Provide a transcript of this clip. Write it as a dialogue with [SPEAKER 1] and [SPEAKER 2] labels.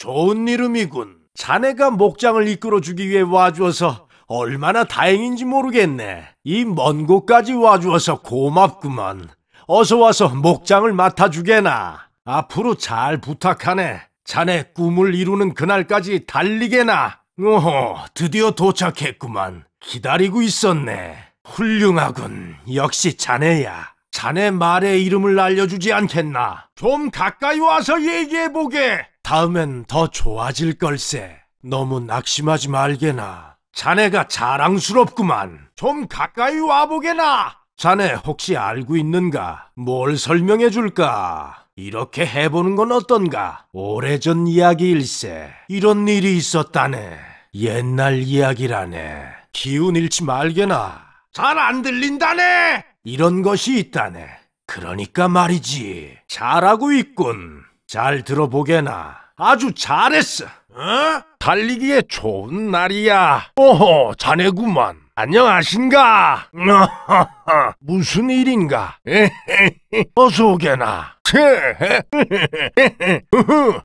[SPEAKER 1] 좋은 이름이군. 자네가 목장을 이끌어주기 위해 와주어서 얼마나 다행인지 모르겠네. 이 먼 곳까지 와주어서 고맙구만. 어서 와서 목장을 맡아주게나. 앞으로 잘 부탁하네. 자네 꿈을 이루는 그날까지 달리게나. 오호, 드디어 도착했구만. 기다리고 있었네. 훌륭하군. 역시 자네야. 자네 말에 이름을 알려주지 않겠나? 좀 가까이 와서 얘기해보게. 다음엔 더 좋아질 걸세. 너무 낙심하지 말게나. 자네가 자랑스럽구만. 좀 가까이 와보게나. 자네 혹시 알고 있는가? 뭘 설명해 줄까? 이렇게 해보는 건 어떤가? 오래전 이야기일세. 이런 일이 있었다네. 옛날 이야기라네. 기운 잃지 말게나. 잘 안 들린다네! 이런 것이 있다네. 그러니까 말이지. 잘하고 있군. 잘 들어보게나. 아주 잘했어. 어? 달리기에 좋은 날이야. 오호, 자네구만. 안녕하신가? 무슨 일인가? 어서 오게나.